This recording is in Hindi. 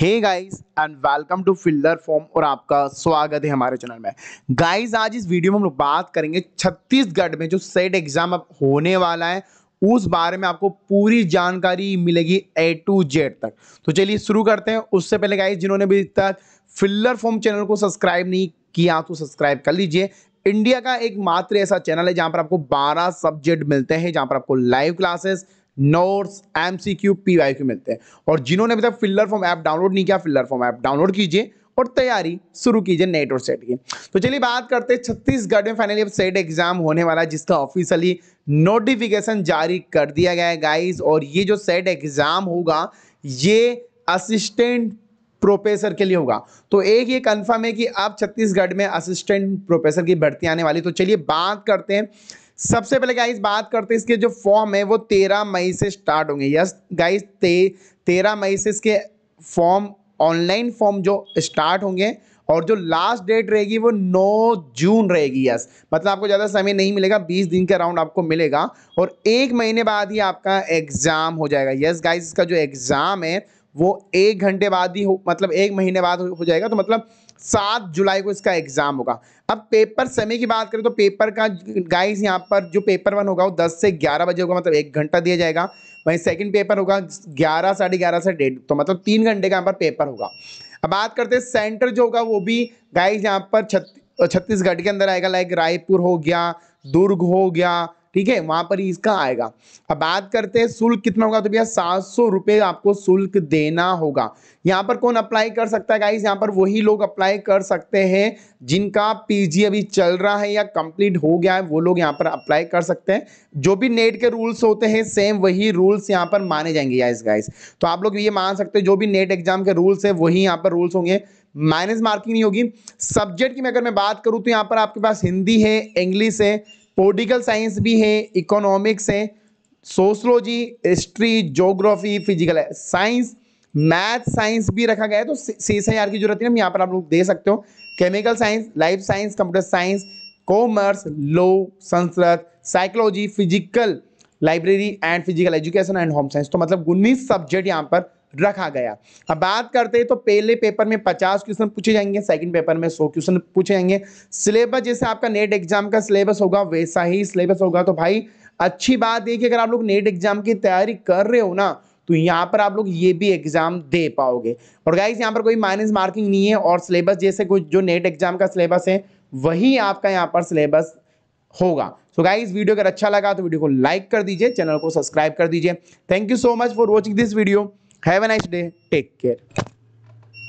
Hey guys and welcome to fielder form और आपका स्वागत है हमारे चैनल में गाइस आज इस वीडियो में हम लोग बात करेंगे छत्तीसगढ़ में जो सेट एग्जाम अब होने वाला है उस बारे में आपको पूरी जानकारी मिलेगी ए टू जेड तक तो चलिए शुरू करते हैं उससे पहले गाइस जिन्होंने अभी तक फिल्डर फॉर्म चैनल को सब्सक्राइब नहीं किया तो सब्सक्राइब कर लीजिए इंडिया का एक मात्र ऐसा चैनल है जहां पर आपको बारह सब्जेक्ट मिलते हैं जहां पर आपको live classes notes M C Q P Y Q मिलते हैं और जिन्होंने अभी तक फिल्लर फॉर्म ऐप डाउनलोड नहीं किया फिल्लर फॉर्म ऐप डाउनलोड कीजिए और तैयारी शुरू कीजिए नेट और सेट की तो चलिए बात करते हैं छत्तीसगढ़ में फाइनली अब सेट एग्जाम होने वाला है जिसका ऑफिशियली नोटिफिकेशन जारी कर दिया गया है गाइज और ये जो सेट एग्जाम होगा ये असिस्टेंट प्रोफेसर के लिए होगा तो एक ये कंफर्म है कि अब छत्तीसगढ़ में असिस्टेंट प्रोफेसर की भर्ती आने वाली तो चलिए बात करते हैं सबसे पहले गाइस बात करते हैं इसके जो फॉर्म है वो तेरह मई से स्टार्ट होंगे यस गाइस ते तेरह मई से इसके फॉर्म ऑनलाइन फॉर्म जो स्टार्ट होंगे और जो लास्ट डेट रहेगी वो नौ जून रहेगी यस मतलब आपको ज़्यादा समय नहीं मिलेगा बीस दिन का राउंड आपको मिलेगा और एक महीने बाद ही आपका एग्ज़ाम हो जाएगा यस गाइस इसका जो एग्ज़ाम है वो एक घंटे बाद ही हो मतलब एक महीने बाद हो जाएगा तो मतलब सात जुलाई को इसका एग्जाम होगा अब पेपर समय की बात करें तो पेपर का गाइस यहाँ पर जो पेपर वन होगा वो दस से ग्यारह बजे होगा मतलब एक घंटा दिया जाएगा वहीं सेकंड पेपर होगा ग्यारह साढ़े ग्यारह से डेढ़ तो मतलब तीन घंटे का यहाँ पर पेपर होगा अब बात करते हैं सेंटर जो होगा वो भी गाइस यहाँ पर छत्तीसगढ़ के अंदर आएगा लाइक रायपुर हो गया दुर्ग हो गया ठीक है वहां पर इसका आएगा अब बात करते हैं शुल्क कितना होगा तो भैया सात सौ रुपए आपको शुल्क देना होगा यहाँ पर कौन अप्लाई कर सकता है गाइस यहाँ पर वही लोग अप्लाई कर सकते हैं जिनका पीजी अभी चल रहा है या कंप्लीट हो गया है वो लोग यहाँ पर अप्लाई कर सकते हैं जो भी नेट के रूल्स होते हैं सेम वही रूल्स यहाँ पर माने जाएंगे गाइस गाइस तो आप लोग ये मान सकते हैं जो भी नेट एग्जाम के रूल्स है वही यहाँ पर रूल्स होंगे माइनस मार्किंग नहीं होगी सब्जेक्ट की मैं अगर मैं बात करूँ तो यहाँ पर आपके पास हिंदी है इंग्लिश है पोलिटिकल साइंस भी है इकोनॉमिक्स है sociology history geography physical science math science भी रखा गया है तो सी आर की जरूरत है हम यहाँ पर आप लोग दे सकते हो chemical science life science computer science commerce law Sanskrit psychology physical library and physical education and home science तो मतलब उन्नीस सब्जेक्ट यहाँ पर रखा गया अब बात करते हैं तो पहले पेपर में 50 क्वेश्चन पूछे जाएंगे सेकंड पेपर में 100 क्वेश्चन पूछे जाएंगे सिलेबस जैसे आपका नेट एग्जाम का सिलेबस होगा वैसा ही सिलेबस होगा तो भाई अच्छी बात है कि अगर आप लोग नेट एग्जाम की तैयारी कर रहे हो ना तो यहाँ पर आप लोग ये भी एग्जाम दे पाओगे और गाइज यहाँ पर कोई माइनस मार्किंग नहीं है और सिलेबस जैसे कुछ जो नेट एग्जाम का सिलेबस है वही आपका यहाँ पर सिलेबस होगा सो so गाइज वीडियो अगर अच्छा लगा तो वीडियो को लाइक कर दीजिए चैनल को सब्सक्राइब कर दीजिए thank you so much for watching this video Have a nice day. Take care.